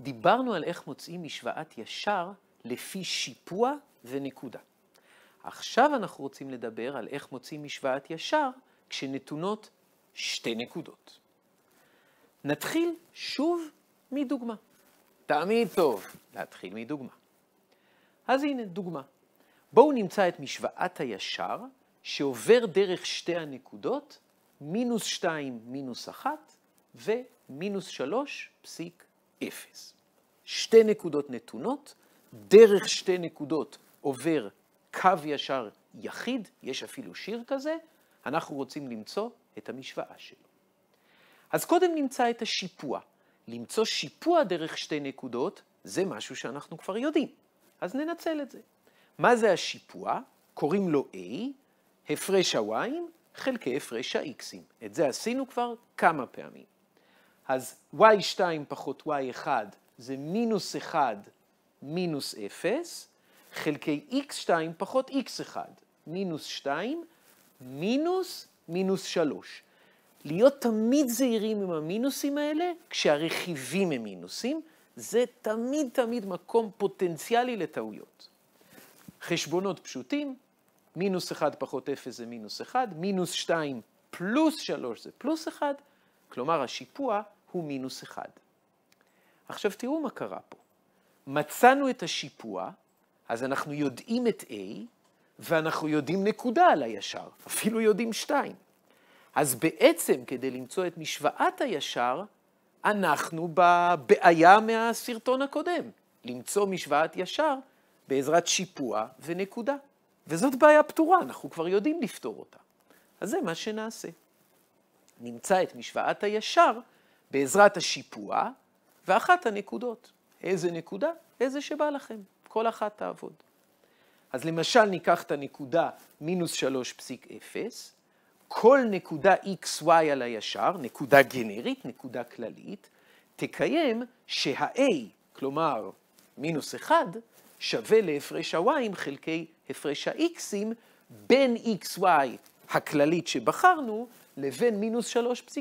דיברנו על איך מוצאים משוואת ישר לפי שיפוע ונקודה. עכשיו אנחנו רוצים לדבר על איך מוצאים משוואת ישר כשנתונות שתי נקודות. נתחיל שוב מדוגמה. תמיד טוב להתחיל מדוגמה. אז הנה דוגמה. בואו נמצא את משוואת הישר שעובר דרך שתי הנקודות, מינוס 2 מינוס 1 ומינוס 3 פסיק אפס. שתי נקודות נתונות, דרך שתי נקודות עובר קו ישר יחיד, יש אפילו שיר כזה, אנחנו רוצים למצוא את המשוואה שלו. אז קודם נמצא את השיפוע. למצוא שיפוע דרך שתי נקודות, זה משהו שאנחנו כבר יודעים, אז ננצל את זה. מה זה השיפוע? קוראים לו A, הפרש ה-Y חלקי הפרש ה-X'ים. את זה עשינו כבר כמה פעמים. אז y2 פחות y1 זה מינוס 1 מינוס 0, חלקי x2 פחות x1, מינוס 2, מינוס מינוס 3. להיות תמיד זהירים עם המינוסים האלה כשהרכיבים הם מינוסים, זה תמיד תמיד מקום פוטנציאלי לטעויות. חשבונות פשוטים, מינוס 1 פחות 0 זה מינוס 1, מינוס 2 פלוס 3 זה פלוס 1, כלומר, השיפוע הוא מינוס אחד. עכשיו תראו מה קרה פה. מצאנו את השיפוע, אז אנחנו יודעים את A, ואנחנו יודעים נקודה על הישר, אפילו יודעים שתיים. אז בעצם, כדי למצוא את משוואת הישר, אנחנו בבעיה מהסרטון הקודם, למצוא משוואת ישר בעזרת שיפוע ונקודה. וזאת בעיה פתורה, אנחנו כבר יודעים לפתור אותה. אז זה מה שנעשה. נמצא את משוואת הישר בעזרת השיפוע ואחת הנקודות. איזה נקודה? איזה שבא לכם. כל אחת תעבוד. אז למשל ניקח את הנקודה מינוס 3.0, כל נקודה xy על הישר, נקודה גנרית, נקודה כללית, תקיים שה-a, כלומר מינוס 1, שווה להפרש ה-y חלקי הפרש ה-x'ים בין xy הכללית שבחרנו לבין מינוס 3.0,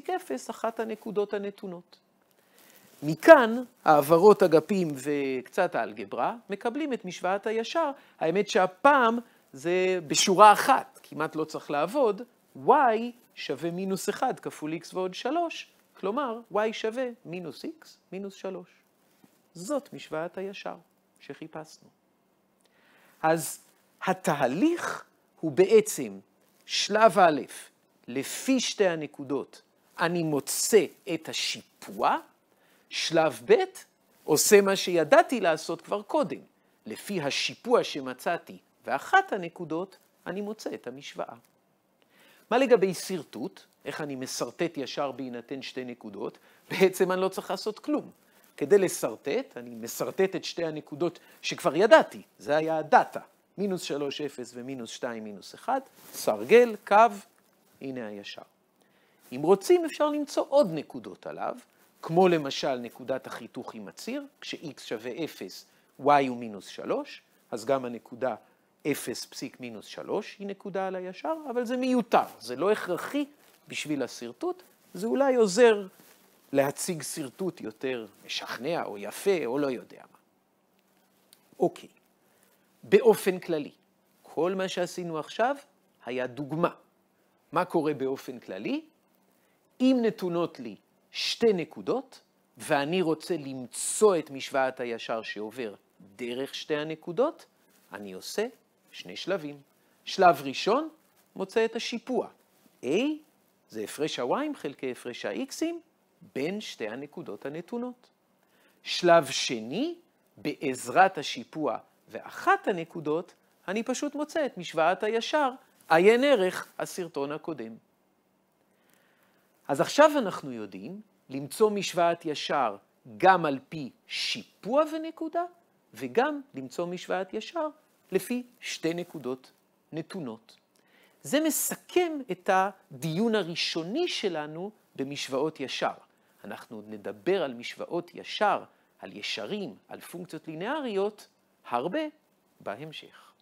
אחת הנקודות הנתונות. מכאן, העברות אגפים וקצת האלגברה, מקבלים את משוואת הישר. האמת שהפעם זה בשורה אחת, כמעט לא צריך לעבוד, y שווה מינוס 1 כפול x ועוד 3, כלומר, y שווה מינוס x מינוס 3. זאת משוואת הישר שחיפשנו. אז התהליך הוא בעצם שלב א', לפי שתי הנקודות אני מוצא את השיפוע, שלב ב' עושה מה שידעתי לעשות כבר קודם. לפי השיפוע שמצאתי ואחת הנקודות, אני מוצא את המשוואה. מה לגבי שרטוט? איך אני משרטט ישר בהינתן שתי נקודות? בעצם אני לא צריך לעשות כלום. כדי לשרטט, אני משרטט את שתי הנקודות שכבר ידעתי, זה היה הדאטה, מינוס 3, 0 ומינוס 2, מינוס 1, סרגל, קו, הנה הישר. אם רוצים אפשר למצוא עוד נקודות עליו, כמו למשל נקודת החיתוך עם הציר, כש-x שווה 0, y הוא מינוס 3, אז גם הנקודה 0 פסיק מינוס 3 היא נקודה על הישר, אבל זה מיותר, זה לא הכרחי בשביל השרטוט, זה אולי עוזר להציג שרטוט יותר משכנע או יפה או לא יודע מה. אוקיי, באופן כללי, כל מה שעשינו עכשיו היה דוגמה. מה קורה באופן כללי? אם נתונות לי שתי נקודות, ואני רוצה למצוא את משוואת הישר שעובר דרך שתי הנקודות, אני עושה שני שלבים. שלב ראשון, מוצא את השיפוע. A זה הפרש ה-y חלקי הפרש ה-x'ים בין שתי הנקודות הנתונות. שלב שני, בעזרת השיפוע ואחת הנקודות, אני פשוט מוצא את משוואת הישר עיין ערך הסרטון הקודם. אז עכשיו אנחנו יודעים למצוא משוואת ישר גם על פי שיפוע ונקודה, וגם למצוא משוואת ישר לפי שתי נקודות נתונות. זה מסכם את הדיון הראשוני שלנו במשוואות ישר. אנחנו נדבר על משוואות ישר, על ישרים, על פונקציות לינאריות, הרבה בהמשך.